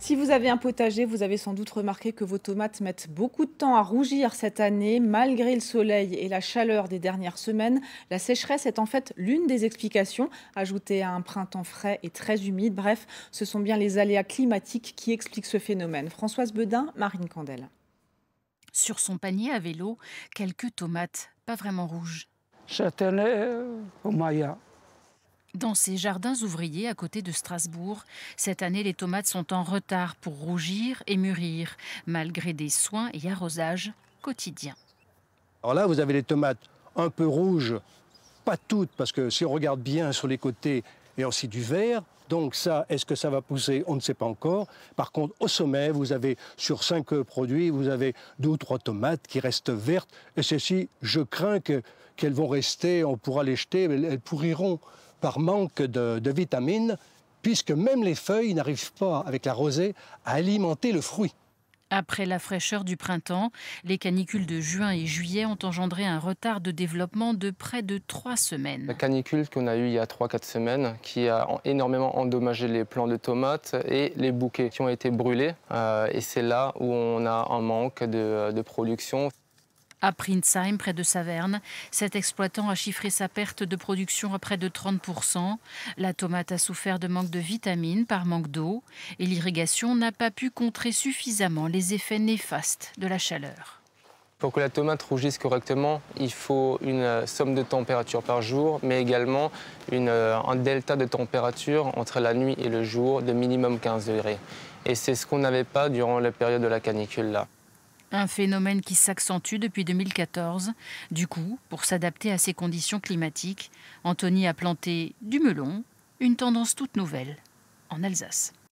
Si vous avez un potager, vous avez sans doute remarqué que vos tomates mettent beaucoup de temps à rougir cette année. Malgré le soleil et la chaleur des dernières semaines, la sécheresse est en fait l'une des explications, ajoutée à un printemps frais et très humide. Bref, ce sont bien les aléas climatiques qui expliquent ce phénomène. Françoise Bedin, Marine Candel. Sur son panier à vélo, quelques tomates, pas vraiment rouges. au Maya. Dans ces jardins ouvriers à côté de Strasbourg, cette année les tomates sont en retard pour rougir et mûrir, malgré des soins et arrosages quotidiens. Alors là, vous avez les tomates un peu rouges, pas toutes, parce que si on regarde bien sur les côtés, il y a aussi du vert. Donc ça, est-ce que ça va pousser On ne sait pas encore. Par contre, au sommet, vous avez sur cinq produits, vous avez deux ou trois tomates qui restent vertes. Et ceci, je crains qu'elles vont rester, on pourra les jeter, mais elles pourriront par manque de, vitamines, puisque même les feuilles n'arrivent pas, avec la rosée, à alimenter le fruit. Après la fraîcheur du printemps, les canicules de juin et juillet ont engendré un retard de développement de près de trois semaines. La canicule qu'on a eue il y a trois, quatre semaines, qui a énormément endommagé les plants de tomates et les bouquets qui ont été brûlés. Euh, et c'est là où on a un manque de production. À Prinsheim, près de Saverne, cet exploitant a chiffré sa perte de production à près de 30%. La tomate a souffert de manque de vitamines par manque d'eau et l'irrigation n'a pas pu contrer suffisamment les effets néfastes de la chaleur. Pour que la tomate rougisse correctement, il faut une euh, somme de température par jour, mais également euh, un delta de température entre la nuit et le jour de minimum 15 degrés. Et c'est ce qu'on n'avait pas durant la période de la canicule là. Un phénomène qui s'accentue depuis 2014. Du coup, pour s'adapter à ces conditions climatiques, Anthony a planté du melon, une tendance toute nouvelle, en Alsace.